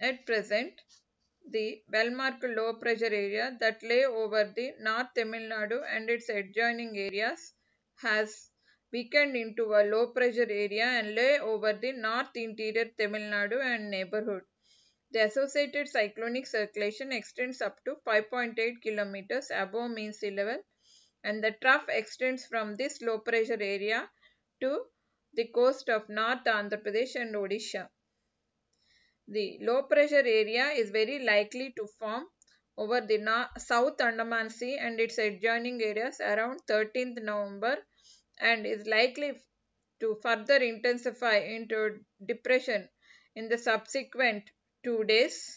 At present, the bellmark low pressure area that lay over the North Tamil Nadu and its adjoining areas has weakened into a low pressure area and lay over the north interior Tamil Nadu and neighborhood. The associated cyclonic circulation extends up to 5.8 kilometers above mean sea level and the trough extends from this low pressure area to the coast of North Andhra Pradesh and Odisha. The low pressure area is very likely to form over the South Andaman Sea and its adjoining areas around 13th November and is likely to further intensify into depression in the subsequent two days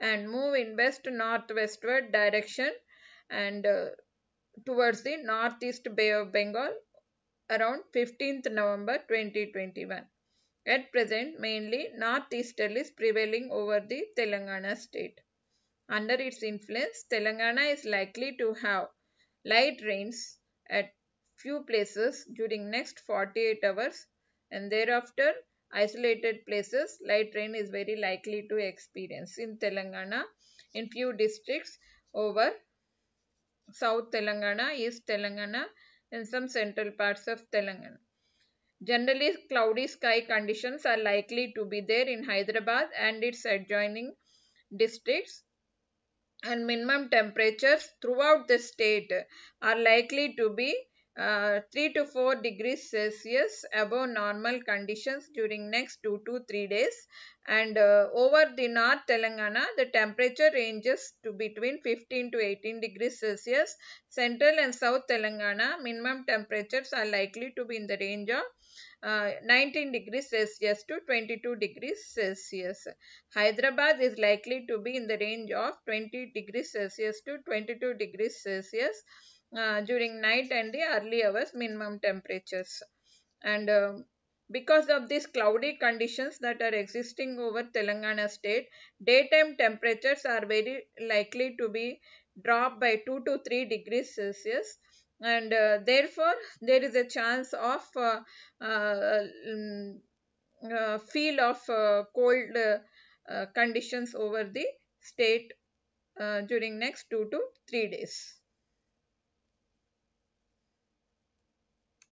and move in west northwestward direction and uh, towards the northeast bay of Bengal around 15th November 2021. At present, mainly northeasterly is prevailing over the Telangana state. Under its influence, Telangana is likely to have light rains at few places during next 48 hours and thereafter isolated places light rain is very likely to experience in Telangana in few districts over South Telangana, East Telangana and some central parts of Telangana. Generally, cloudy sky conditions are likely to be there in Hyderabad and its adjoining districts and minimum temperatures throughout the state are likely to be uh, 3 to 4 degrees Celsius above normal conditions during next 2 to 3 days and uh, over the north Telangana the temperature ranges to between 15 to 18 degrees Celsius. Central and south Telangana minimum temperatures are likely to be in the range of uh, 19 degrees Celsius to 22 degrees Celsius. Hyderabad is likely to be in the range of 20 degrees Celsius to 22 degrees Celsius during night and the early hours minimum temperatures and uh, because of these cloudy conditions that are existing over Telangana state, daytime temperatures are very likely to be dropped by 2 to 3 degrees Celsius and uh, therefore there is a chance of uh, uh, mm, uh feel of uh, cold uh, conditions over the state during next 2 to 3 days.